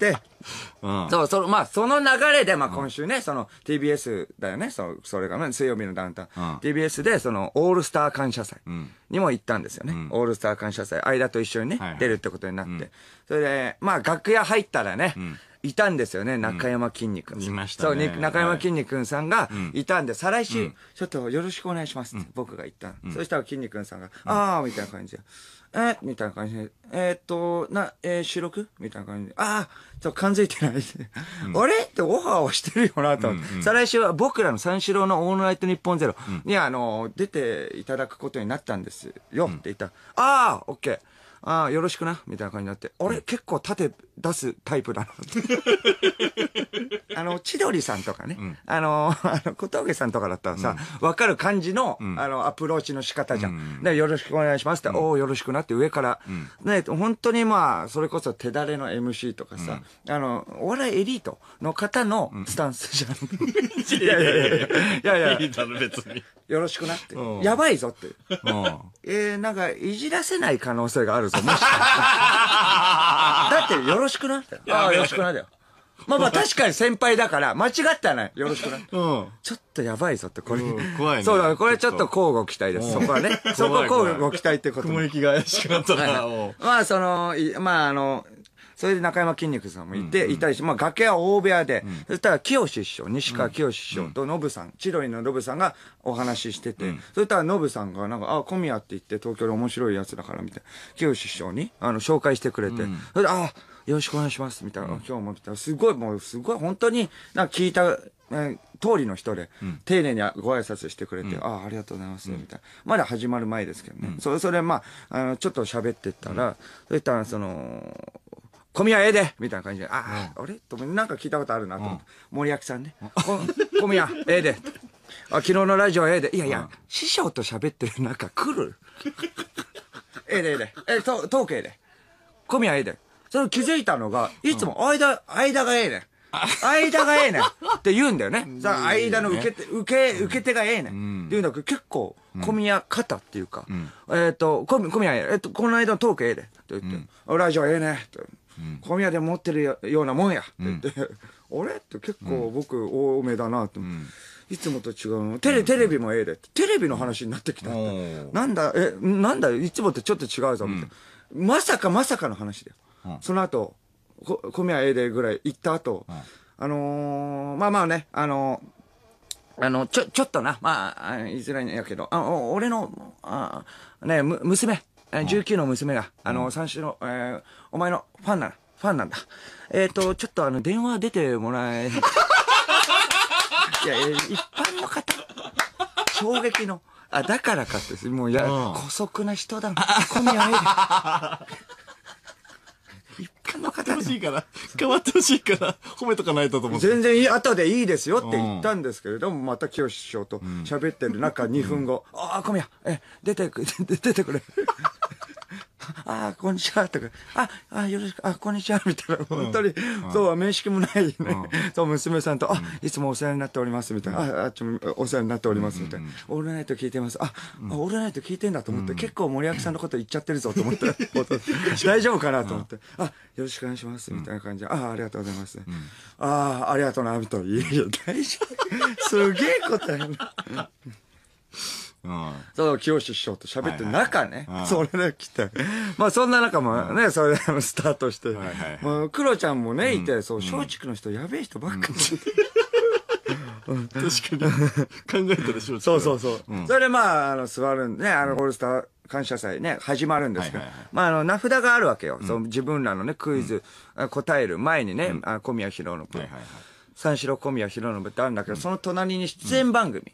て、うん、そう、その、まあ、その流れで、まあ、今週ね、その、TBS だよね、そそれが、ね、水曜日のダウンタウン、TBS で、その、オールスター感謝祭にも行ったんですよね。オールスター感謝祭、間と一緒にね、出るってことになって。それで、まあ、楽屋入ったらね、いたんですよね、中山きんに君。いましたね。そう、中山きんに君さんがいたんで、再来週、ちょっとよろしくお願いしますって、僕が言った。そしたらきんに君さんが、ああ、みたいな感じで。えみたいな感じで、えー、っと、な、えー、収録みたいな感じで、ああ、ちと感づいてない。うん、あれってオファーをしてるよなと思って、うんうん、再来週は僕らの三四郎のオールナイト日本ゼロに、うん、あの、出ていただくことになったんですよって言ったら、ああ、オッケー。ああ、よろしくな、みたいな感じになって、俺結構縦出すタイプだな あの、千鳥さんとかね、うん、あの、あの小峠さんとかだったらさ、わ、うん、かる感じの、うん、あの、アプローチの仕方じゃん。うん、よろしくお願いしますって、おお、よろしくなって上から、ね、本当にまあ、それこそ手だれの MC とかさ、あの、お笑いエリートの方のスタンスじゃん。い やいやいやいや、いやいや。いいだろ、別に。よろしくなって。うんやばいぞって。えー、なんか、いじらせない可能性があるぞ、もしかしたらだって、よろしくなって。ああ、よろしくなだよ。まあまあ確かに先輩だから、間違ったはない。よろしくな。うん。ちょっとやばいぞって、これ。怖いねそうだ、これちょっと交互期待です。そこはね。そこ交互期待ってこと。雲行きが怪しくなったまあ、その、まあ、あの、それで中山筋肉さんもいて、いたりして、まあ崖は大部屋で、そしたら清志師匠、西川清志師匠とノブさん、千鳥のノブさんがお話ししてて、そしたらノブさんがなんか、あ、小宮って言って東京で面白いやつだからみたいな、清志師匠にあの紹介してくれて、それで、あ、よろしくお願いします、みたいな、今日も、すごい、もう、すごい、本当に、なんか聞いた、え通りの人で、丁寧にご挨拶してくれて、ああ、ありがとうございます、みたいな。まだ始まる前ですけどね。それ、それ、まあ、あの、ちょっと喋ってたら、そしたら、その、小宮ええでみたいな感じで、ああ、あれとなんか聞いたことあるなと思って、森脇さんね、小宮ええで。あ昨日のラジオええで。いやいや、師匠と喋ってる中来る。ええでええで。え、トークええで。小宮ええで。それ気づいたのが、いつも間、間がええねん。間がええねんって言うんだよね。さ間の受け手、受け、受け手がええねん。っていうのど、結構、小宮方っていうか、えっと、小宮ええ、えっと、この間のトークええで。と言って、ラジオええね。って。小宮で持ってるようなもんや」って言って「あれ?」って結構僕多めだなと。いつもと違うのテレテレビもええでテレビの話になってきたなんだえなんだいつもとちょっと違うぞって、まさかまさかの話だよ、その後こ小宮ええでぐらい行った後、あのー、まあまあねあのーあの、ちょ、ちょっとな、まあ、言いづらいんやけど、あ俺の、あね、む、娘、19の娘が、あの、三種の、えー、お前のファンな、ファンなんだ。えっ、ー、と、ちょっとあの、電話出てもらえ、いや、一般の方、衝撃の。あ、だからかって、もういや、うん、古速な人だな。小宮愛理。一般の方ほしいから、変わってほしいから、褒めとかないとと思って。全然いい、後でいいですよって言ったんですけれども、うん、また清志師匠と喋ってる中、2分後、うん、ああ、小宮、え、出てく、出てくれ。あ、こんにちは、とか、あ、あ、よろしく、あ、こんにちは、みたいな、本当に、そう、面識もないね、そう、娘さんと、あ、いつもお世話になっております、みたいな、あ、あ、ちょ、お世話になっております、みたいな、オールナイト聞いてます、あ、オールナイト聞いてんだと思って、結構森脇さんのこと言っちゃってるぞ、と思って、大丈夫かなと思って、あ、よろしくお願いします、みたいな感じで、あ、ありがとうございます。あ、ありがとうな、みたいな、いやいや、大丈夫。すげえことやな。佐藤清志師匠と喋って中ね、それで来て、まあそんな中もね、それでスタートして、もうクロちゃんもね、いて、そう、松竹の人、やべえ人ばっかり。確かに。考えたでしょ、そうそうそう。それでまあ、あの、座るんでね、あの、ホールスター、感謝祭ね、始まるんですけど、まあ、あの、名札があるわけよ。その自分らのね、クイズ、答える前にね、あ小宮宏信。三四郎小宮宏信ってあるんだけど、その隣に出演番組。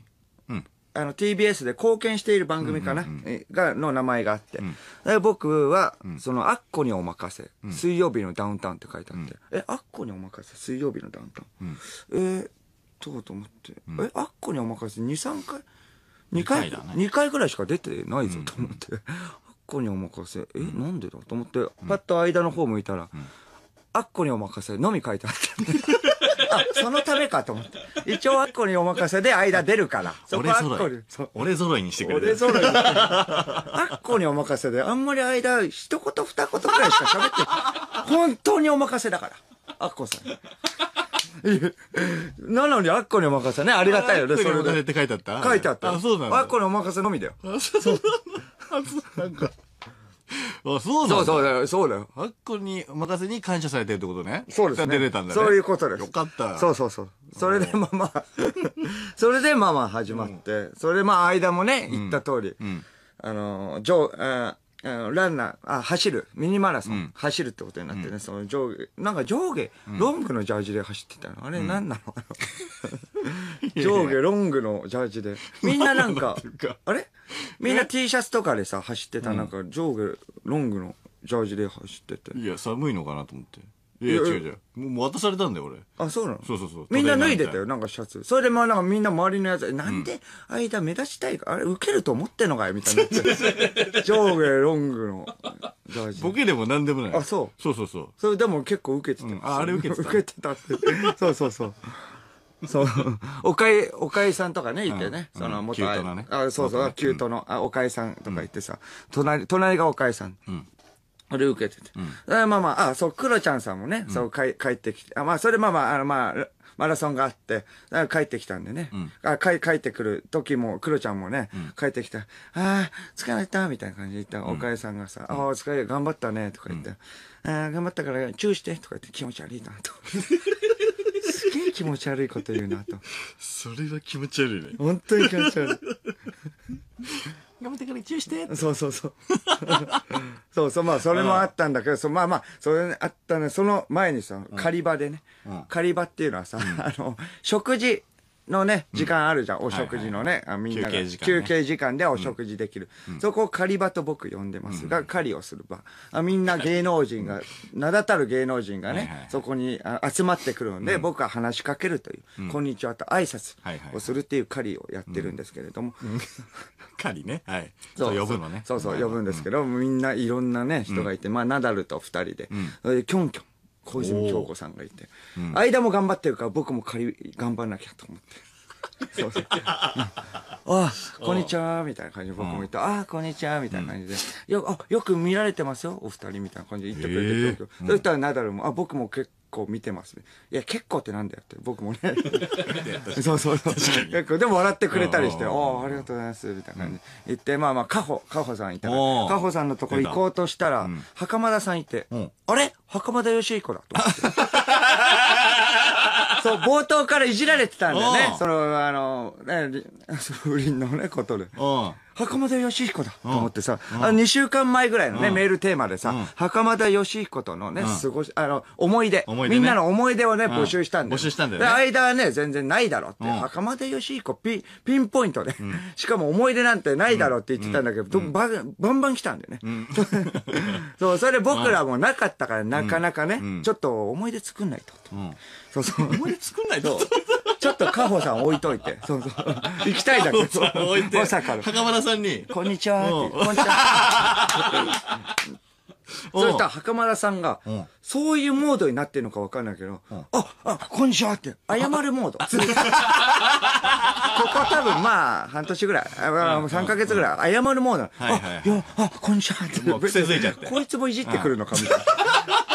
うん。あの TBS で貢献している番組かな、うんうんうん、がの名前があって、うん、僕は、その「アッコにお任せ、うん、水曜日のダウンタウン」って書いてあって「うん、えアッコにお任せ水曜日のダウンタウン」えー、とと思って「えアッコにお任せ23回2回二回,、ね、回ぐらいしか出てないぞ」と思って「アッコにお任せえ、うん、なんでだ?」と思ってパッと間の方向いたら「アッコにお任せ」のみ書いてあったあ、そのためかと思って。一応アッコにお任せで間出るから。俺揃い。俺揃いにしてくれる。俺揃い。アッコにお任せで、あんまり間一言二言くらいしか喋って、本当にお任せだから。アッコさん。なのに、アッコにお任せね。ありがたいよね、それで。って書いてあった書いてあった。あ、そうなんだ。アッコにお任せのみだよ。あ、そうなんだ。なんか。あ、そうなんそうだ。そうだよ、そうだよ。あっこに、任せに感謝されてるってことね。そうですね。出れたんだね。そういうことです。よかった。そうそうそう。それでまあまあ、それでまあまあ始まって、それでまあ間もね、言った通り、あの、ジョーあの、ランナー、あ、走る、ミニマラソン、うん走るってことになってね、その上下、なんか上下、ロングのジャージで走ってたの。あれ、なんなの 上下、ロングのジャージで。みんななんか、あれみんな T シャツとかでさ、走ってた、なんか上下、ロングのジャージで走ってて。いや、寒いのかなと思って。いや違う違うもう渡されたんだよ俺あ、そうなのそうそうそうみんな脱いでたよ、なんかシャツ。それでまあなんかみんな周りのやつ、なんで間目立ちたいか、あれ受けると思ってんのかいみたいな。上下ロングのジャボケでもなんでもないあ、そう。そうそうそうそれでも結構受けてた、うんああれ受けてた受けてたって。そうそうそう。そう。おかえ、おかえさんとかね、いてね。うんその、元キュートなねあ、そうそう、キュートの、あ、おかえさんとか言ってさ、隣、隣がおかえさん。うん。あれ受けてて。うん、まあまあ、あ、そう、クロちゃんさんもね、うん、そう、か帰ってきて、あまあ、それまあまあ、あの、まあ、マラソンがあって、帰ってきたんでね。うん、あ帰帰ってくる時も、クロちゃんもね、うん、帰ってきた。ああ、疲れた、みたいな感じで言った。おかえさんがさ、うん、ああ、疲れた、頑張ったね、とか言って。うん、ああ、頑張ったから、チューして、とか言って、気持ち悪いな、と。すげえ気持ち悪いこと言うな、と。それは気持ち悪いね。本当に気持ち悪い。頑張ってからチュして そうそうそう そうそうまあそれもあったんだけど、そまあまあそれあったねその前にさ狩り場でね、狩り場っていうのはさ、あの食事のね、時間あるじゃん、お食事のね、あみんなが休憩時間ね休憩時間でお食事できる、そこを狩り場と僕呼んでますが、狩りをする場あみんな芸能人が名だたる芸能人がね、はいはいそこに集まってくるので、僕は話しかけるという、こんにちはと挨拶をするっていう狩りをやってるんですけれども、狩りね。はい。そう呼ぶのね。そうそう、呼ぶんですけど、みんないろんなね、人がいて、まあ、ナダルと二人で、それでキョンキョン。小泉京子さんがいて、うん、間も頑張ってるから僕も仮頑張らなきゃと思って。そうそう。あこんにちは、みたいな感じで僕も言って、ああ、こんにちは、みたいな感じで、よあ、よく見られてますよ、お二人みたいな感じで言ってくれて、えー、そしたらナダルも、あ、僕も結構、構見てますね。いや、結構ってなんだよって、僕もね。そうそうそう。結構、でも笑ってくれたりして、おありがとうございます、みたいな感じで。行って、まあまあ、カホ、カホさんいたから、カホさんのとこ行こうとしたら、袴田さんいて、あれ袴田義彦だと思って。そう、冒頭からいじられてたんだよね。その、あの、ね、不倫のね、ことで。袴田義彦だと思ってさ、あの2週間前ぐらいのね、メールテーマでさ、袴田義彦とのね、過ごし、あの、思い出。みんなの思い出をね、募集したんで。募集したんだよ、ね。間はね、全然ないだろって。袴田義彦、ピン、ピンポイントで。しかも思い出なんてないだろって言ってたんだけど、バンバン来たんだよね。そう、それ僕らもなかったから、なかなかね、ちょっと思い出作んないと。そうそう。思い出作んないとちょっとカホさん置いといて。そうそう。行きたいだけう、置いて。まさかの。袴田さんに。こんにちはって。こんにちは。そしたら袴田さんが、そういうモードになってるのか分かんないけど、あ、あ、こんにちはって、謝るモード。ここ多分まあ、半年ぐらい、3ヶ月ぐらい、謝るモード。あ、いや、あ、こんにちはって。癖づいちゃって。こいつもいじってくるのかみたいな。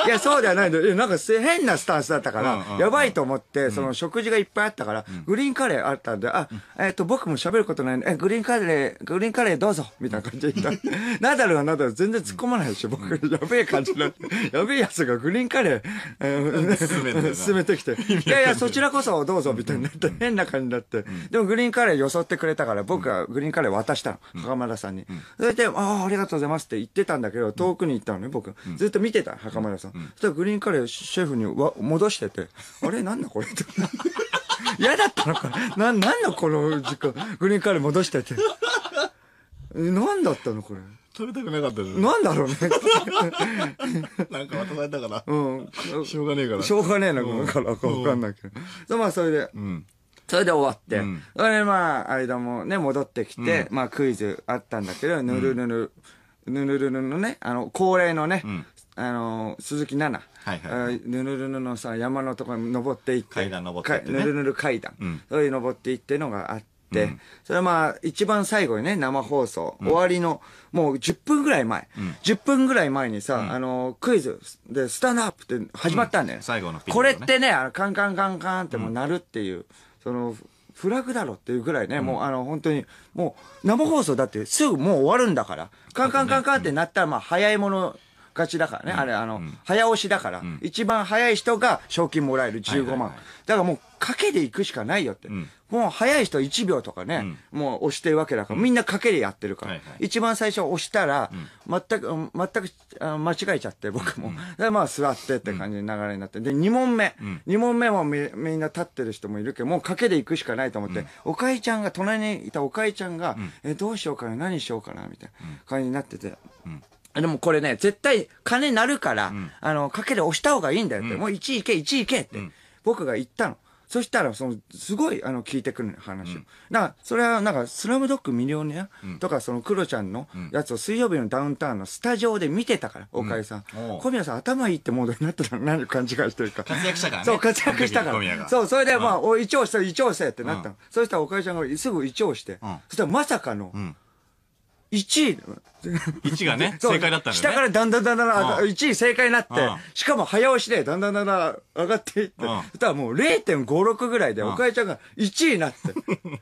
いや、そうではないんだなんか変なスタンスだったから、やばいと思って、その食事がいっぱいあったから、グリーンカレーあったんで、あ、えっと、僕も喋ることないんで、え、グリーンカレー、グリーンカレーどうぞみたいな感じで言った。ナダルはナダル全然突っ込まないでしょ、僕。やべえ感じになって。やべえやつがグリーンカレー、進めてきて、いやいや、そちらこそどうぞみたいになって、変な感じになって。でもグリーンカレーよそってくれたから、僕はグリーンカレー渡したの。袴田さんに。それで、ああ、ありがとうございますって言ってたんだけど、遠くに行ったのね、僕。ずっと見てた、袴田さん。よ。そしたらグリーンカレーシェフにわ戻してて、あれなんだこれって。嫌だったのかな、なんだこの時間。グリーンカレー戻してて。なんだったのこれ。食べたくなかったですなんだろうね。なんか渡されたから。うん。しょうがねえから。しょうがねえな、これからかわかんないけど。まあ、それで。うん。それで終わって。うん、それでまあ、間もね、戻ってきて、まあ、クイズあったんだけど、ぬるぬる、ぬるぬるのね、あの、恒例のね、あの鈴木奈々、はいはい、ぬるぬるのさ山のところに登っていって階段登ってって、ね、ぬるぬる階段、うん、そういう登っていってのがあって。うん、それはまあ、一番最後にね、生放送、終わりの、もう10分ぐらい前、うん、10分ぐらい前にさ、うん、あの、クイズで、スタンドアップって始まったんだよ、ね、最後の、ね、これってね、あのカンカンカンカンってもう鳴るっていう、その、フラグだろっていうぐらいね、もうあの、本当に、もう、生放送だってすぐもう終わるんだから、カンカンカンカンってなったら、まあ、早いもの、勝ちだからね、あれ、あの、早押しだから、一番早い人が賞金もらえる15万。だからもう、賭けで行くしかないよって。もう早い人1秒とかね、もう押してるわけだから、みんな賭けでやってるから。一番最初押したら、全く、全く間違えちゃって、僕も。で、まあ座ってって感じの流れになって。で、2問目。2問目もみみんな立ってる人もいるけど、もう賭けで行くしかないと思って、おかえちゃんが、隣にいたおかえちゃんが、え、どうしようかな、何しようかな、みたいな感じになってて。でもこれね、絶対金なるから、うん、あの、かけで押した方がいいんだよって、うん、もう1位行け、1位行けって、僕が言ったの。そしたら、その、すごい、あの、聞いてくる話を。うん、だから、それは、なんか、スラムドッグミリオネアとか、その、クロちゃんのやつを水曜日のダウンタウンのスタジオで見てたから、おかえさん。小宮さん、頭いいってモードになってたの、何勘違いしてるか。活躍したから、ね。そう、活躍したから。そう、それで、まあ、お、一応して、一応してってなったの。そしたら、おかえちゃんがすぐ一応して、そしたら、まさかの、1位。1がね、正解だったんだね。下からだんだんだんだん、一1位正解になって、しかも早押しでだんだんだんだん上がっていって、そしたらもう0.56ぐらいで、おかえちゃんが1位になって。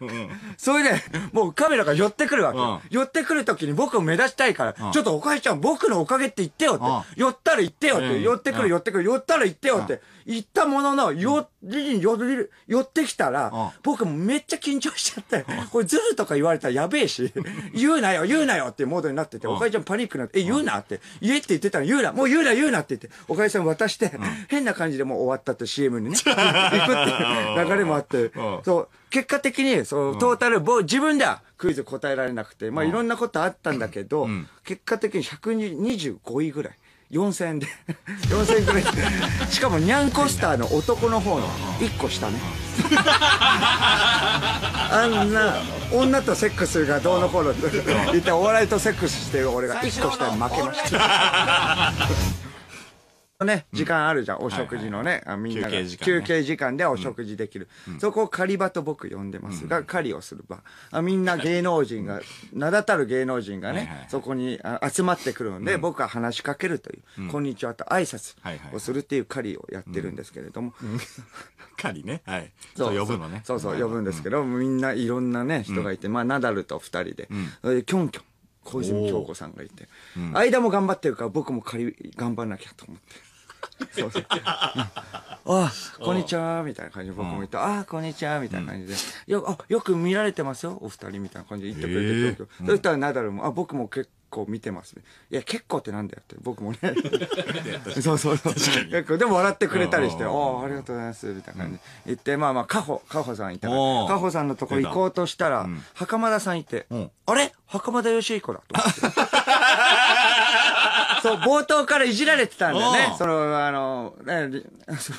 それで、もうカメラが寄ってくるわけ。寄ってくるときに僕を目立ちたいから、ちょっとおかえちゃん僕のおかげって言ってよって。寄ったら言ってよって。寄ってくる寄ってくる、寄ったら言ってよって。言ったものの、寄って、理事に寄る寄ってきたら、僕もめっちゃ緊張しちゃって、これズルとか言われたらやべえし、言うなよ、言うなよってモードになってて、おかえちゃんパニックになって、え、言うなって、言えって言ってたら言うな、もう言うな、言うなって言って、おかえさん渡して、変な感じでもう終わったって CM にね、行くって流れもあって、そう、結果的に、そのトータル、自分ではクイズ答えられなくて、まあいろんなことあったんだけど、結果的に125位ぐらい。4000円で4000 円くらいしかもニャンコスターの男の方の1個下ね あんな女とセックスがどうのこうのって言ってお笑いとセックスしてる俺が1個下に負けましたね、時間あるじゃん、お食事のね、あみんなが休憩時間ね休憩時間でお食事できる、そこを狩り場と僕呼んでますが、狩りをする場あみんな芸能人が名だたる芸能人がね、はいはいそこに集まってくるので、僕は話しかけるという、こんにちはと挨拶をするっていう狩りをやってるんですけれども、狩りね。はい。そう呼ぶのね。そうそう、呼ぶんですけど、みんないろんなね、人がいて、まあ、ナダルと二人で、それキョンキョン、小泉京子さんがいて、間も頑張ってるから、僕も狩り頑張らなきゃと思って。そうそう。あ、こんにちは、みたいな感じで僕も言って、あ、こんにちは、みたいな感じで、よ、あ、よく見られてますよ、お二人みたいな感じで言ってくれてたそしたらナダルも、あ、僕も結構見てます。いや、結構ってなんだよって、僕もね。そうそうそう。結構、でも笑ってくれたりして、おありがとうございます、みたいな感じで言って、まあまあ、カホ、カホさんいたから、カホさんのとこ行こうとしたら、袴田さんいて、あれ袴田義彦だ、と思って。そう、冒頭からいじられてたんだよねその、あの、ね、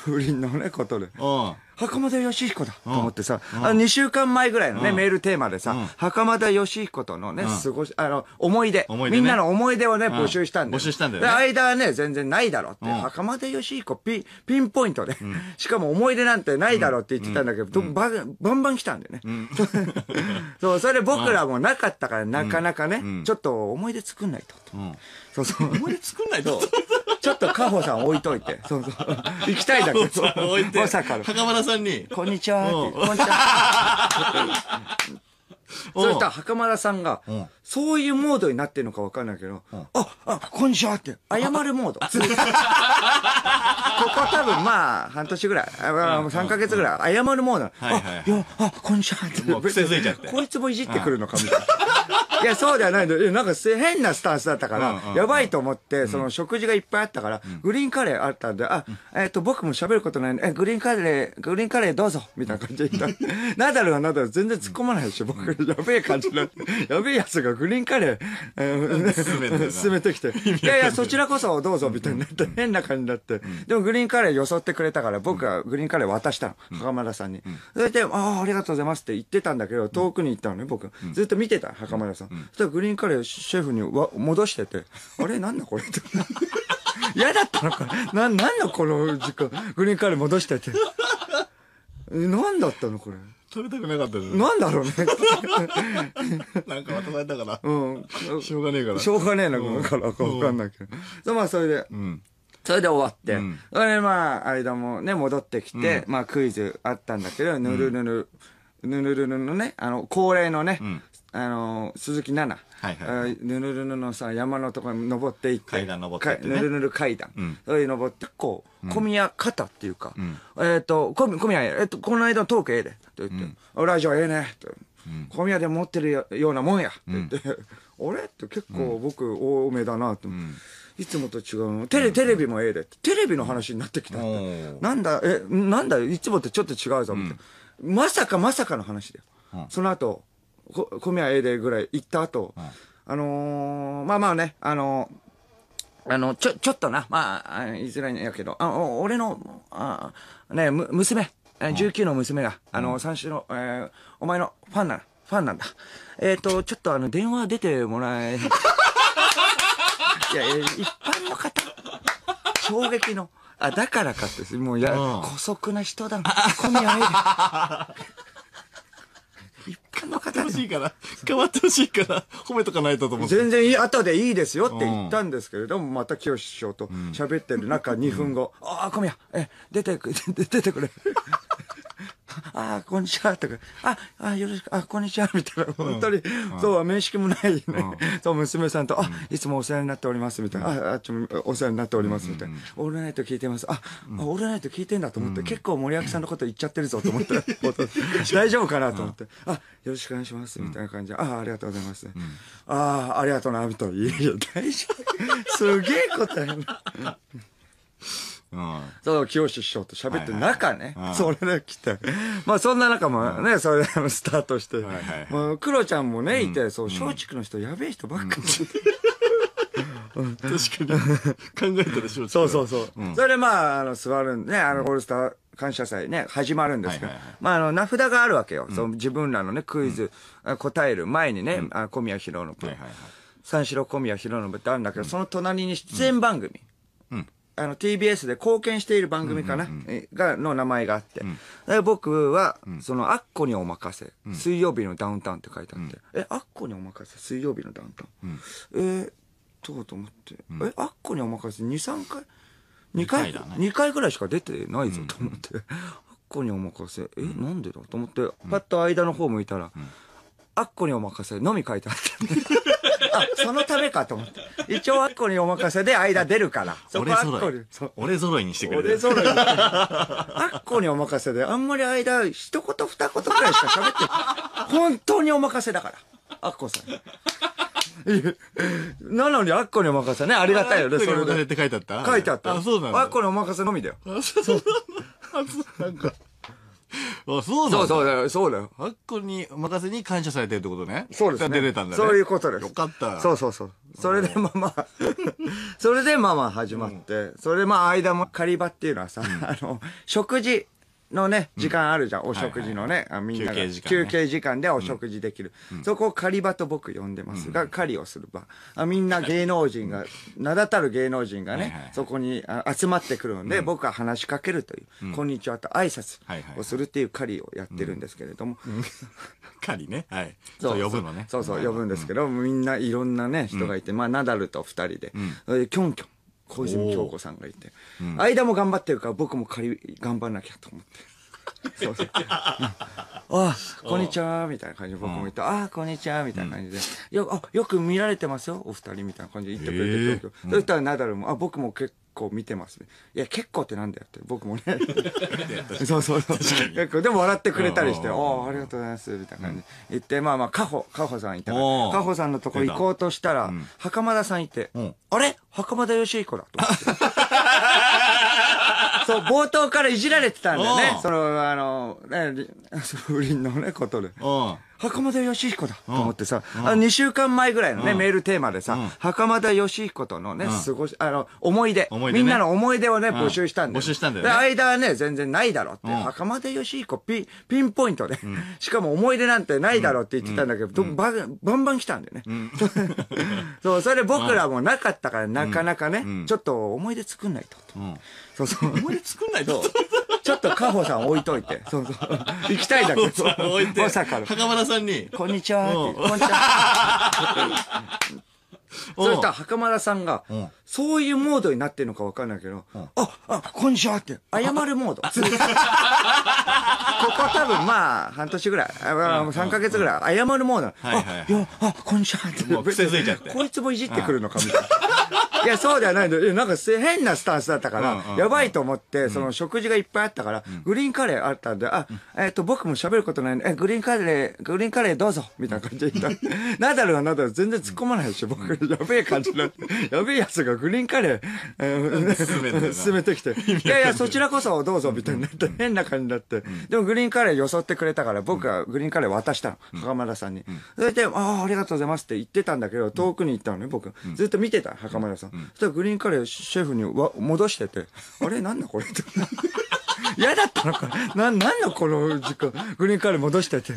不倫のね、ことで。うん。袴田義彦だと思ってさ、あの2週間前ぐらいのね、メールテーマでさ、袴田義彦とのね、過ごし、あの、思い出思い出ねみんなの思い出をね、募集したんだよ。募集したんだよねで間はね、全然ないだろうって、袴田義彦ピン、ピンポイントで、しかも思い出なんてないだろうって言ってたんだけど、どババンバン来たんだよね。そう、それ僕らもなかったから、なかなかね、ちょっと思い出作んないとと。うんそうそう。あんまり作んないと。ちょっとカホさん置いといて。そうそう。行きたいだけ。そう。置いて。まさかの。袴田さんに。こんにちは。こんにちは。そしたら袴田さんが、そういうモードになってるのか分かんないけど、あ、あ、こんにちはって、謝るモード。ここ多分まあ、半年ぐらい、3ヶ月ぐらい、謝るモード。あ、いや、あ、こんにちはって。もう癖づいちゃって。こいつもいじってくるのかみたいな。いや、そうではないの。なんか変なスタンスだったから、やばいと思って、その食事がいっぱいあったから、グリーンカレーあったんで、あ、えっと、僕も喋ることないんで、え、グリーンカレー、グリーンカレーどうぞみたいな感じで言った。ナダルはナダル全然突っ込まないでしょ、僕。やべえ感じになって。やべえやつがグリーンカレー、進めてきて。いやいや、そちらこそどうぞみたいになって、変な感じになって。でもグリーンカレーよそってくれたから、僕はグリーンカレー渡したの。袴田さんに。それで、ああ、ありがとうございますって言ってたんだけど、遠くに行ったのね、僕。ずっと見てた、袴田さん。そしたらグリーンカレーシェフにわ戻してて、あれなんだこれって。嫌だったのかな、なんだこの時間。グリーンカレー戻してて。なんだったのこれ。食べたくなかったですなんだろうね。なんか渡されたから。うん。しょうがねえから。しょうがねえな、このからかわかんないけど。まあ、それで。うん。それで終わって。うん、それでまあ、間もね、戻ってきて、まあ、クイズあったんだけど、ぬるぬる、ぬるぬるのね、あの、恒例のね、あの鈴木奈々、はいはいぬるぬるのさ山のところに登っていって階段登ってね、ぬるぬる階段、うん、それ登ってこう小宮肩っていうか、うん、えっ、と小宮えっ、とこの間のトークええでと言って、うん、ラジオええねと、小宮で持ってるようなもんやって言って、あれって結構僕多めだなと、いつもと違うのテレテレビもええでテレビの話になってきたってなんだえなんだいつもとちょっと違うぞって、まさかまさかの話だよ、その後米はええでぐらい行った後、はい、あのー、まあまあね、あのー、あの、ちょ、ちょっとな、まあ、言いづらいんやけど、あ俺の、あね、む、娘、19の娘が、あの、三種の、えー、お前のファンな、ファンなんだ。えっ、ー、と、ちょっとあの、電話出てもらえ、いや、一般の方、衝撃の、あ、だからかって、もういや、姑息な人だな、小宮ええ。変わってほしいから、変わってほしいから、褒めとかないとと思って。全然いい、後でいいですよって言ったんですけれども、また清志師匠と喋ってる中、2分後、ああ、小宮、え、出てく、出てくれ。ああ、こんにちは、とか、ああ、よろしく、あこんにちは、みたいな、本当に、そう、面識もないね、そう、娘さんと、あいつもお世話になっております、みたいな、あちょお世話になっております、みたいな、オールナイト聞いてます、あ、オールナイト聞いてんだと思って、結構森脇さんのこと言っちゃってるぞと思って、大丈夫かなと思って、あよろしくお願いします、みたいな感じで、ああ、りがとうございます、ああ、ありがとうな、みたいな、いやいや、大丈夫、すげえことやな。そう、清志師匠と喋って中ね、それで来て、まあそんな中もね、それでスタートして、もうクロちゃんもね、いて、そう、松竹の人、やべえ人ばっかり。確かに。考えたでしょ、そうそうそう。それでまあ、あの、座るんで、ね、あの、ホルスター、感謝祭ね、始まるんですけど、まあ、あの、名札があるわけよ。その自分らのね、クイズ、答える前にね、あ小宮浩信、三四郎小宮浩信ってあるんだけど、その隣に出演番組。うんあの TBS で貢献している番組かな、が、の名前があって。で僕は、その、アッコにお任せ、水曜日のダウンタウンって書いてあって、え、アッコにお任せ、水曜日のダウンタウン。えー、と、と思って、え、アッコにお任せ、2、3回、2回、2回ぐらいしか出てないぞと思って、アッコにお任せ、え、なんでだと思って、パッと間の方向いたら、アッコにお任せ、のみ書いてあった。あ、そのためかと思って。一応アッコにお任せで間出るから。俺揃い。俺揃いにしてくれる。俺揃い。アッコにお任せで、あんまり間一言二言くらいしか喋ってない。本当にお任せだから。アッコさん。なのに、アッコにお任せね。ありがたいよね、それで。お任って書いてあった書いてあった。あ、そうなのアッコにお任せのみだよ。あ、そうなんか。あ、そうだ。そうそうだよ、そうだよ。あっこに、任せに感謝されてるってことね。そうですね。出れたんだね。そういうことです。よかった。そうそうそう。それでまあまあ、それでまあまあ始まって、うん、それまあ間も狩り場っていうのはさ、あの、食事、のね、時間あるじゃん、お食事のね、あみんなが休憩時間憩時間でお食事できる。そこを狩り場と僕呼んでますが、狩りをする場。あみんな芸能人が、名だたる芸能人がね、はいはいそこにあ集まってくるので、僕は話しかけるという、こんにちはと挨拶をするっていう狩りをやってるんですけれども、狩りね。はい。そう呼ぶのね。そうそう、呼ぶんですけど、みんないろんなね、人がいて、まあ、ナダルと二人で、それでキョンキョン。小泉京子さんがいて、うん、間も頑張ってるから僕も仮頑張んなきゃと思って。そうすね。あ、こんにちは、みたいな感じで僕も言った。あ、こんにちは、みたいな感じで。よ、あ、よく見られてますよ、お二人、みたいな感じで言ってくれて。そしたらナダルも、あ、僕も結構見てますね。いや、結構ってなんだよって、僕もね。そうそうそう。結構、でも笑ってくれたりして、おおありがとうございます、みたいな感じ言って、まあまあ、カホ、カホさんいたから、カホさんのとこ行こうとしたら、袴田さんいて、あれ袴田義彦だと思って。そう、冒頭からいじられてたんだよね。その、あの、ね、不倫のね、ことで。袴田義彦だと思ってさ、あの2週間前ぐらいのね、メールテーマでさ、袴田義彦とのね、過ごし、あの、思い出みんなの思い出をね、募集したんで。募集したんだよ、ね。間はね、全然ないだろって。袴田義彦、ピピンポイントで、しかも思い出なんてないだろって言ってたんだけど、バンバン来たんだよね。そう、それ僕らもなかったから、なかなかね、ちょっと思い出作んないと。そうそう。思い出作んないと。ちょっとカホさん置いといて。そうそう。行きたいだけど。まさかの。袴田さんに。こんにちはって。こんにちは。そしたら袴田さんが、そういうモードになってるのか分かんないけど、あ、あ、こんにちはって、謝るモード。ここ多分まあ、半年ぐらい、3ヶ月ぐらい、謝るモード。あ、こんにちはって。癖づいちゃって。こいつもいじってくるのかみたいな。いや、そうではないの。なんか変なスタンスだったから、やばいと思って、その食事がいっぱいあったから、グリーンカレーあったんで、あ、えっと、僕も喋ることないえ、グリーンカレー、グリーンカレーどうぞみたいな感じで言った。ナダルはナダル全然突っ込まないでし、ょ、僕、やべえ感じになって、やべえやつがグリーンカレー、進めてきて、いやいや、そちらこそどうぞみたいになって、変な感じになって、でもグリーンカレーよそってくれたから、僕はグリーンカレー渡したの。袴田さんに。それで、ああ、ありがとうございますって言ってたんだけど、遠くに行ったのね、僕。ずっと見てた、袴田さん。そしたらグリーンカレーシェフにわ戻してて、あれなんだこれって。嫌だったのかな、なんだこの時間。グリーンカレー戻してて。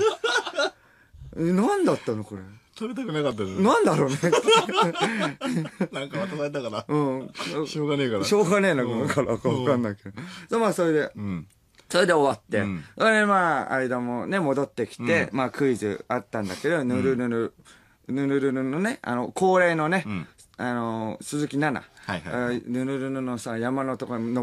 なんだったのこれ。食べたくなかったじゃん。なんだろうね。なんか渡されたから。うん。しょうがねえから。しょうがねえな、このからかわかんないけど。まあそれで。うん。それで終わって。うん、それでまあ、間もね、戻ってきて、うん、まあクイズあったんだけど、ぬるぬる、ぬるぬるのね、あの、恒例のね、うんあの鈴木奈々、はいぬぬのさ山のところに登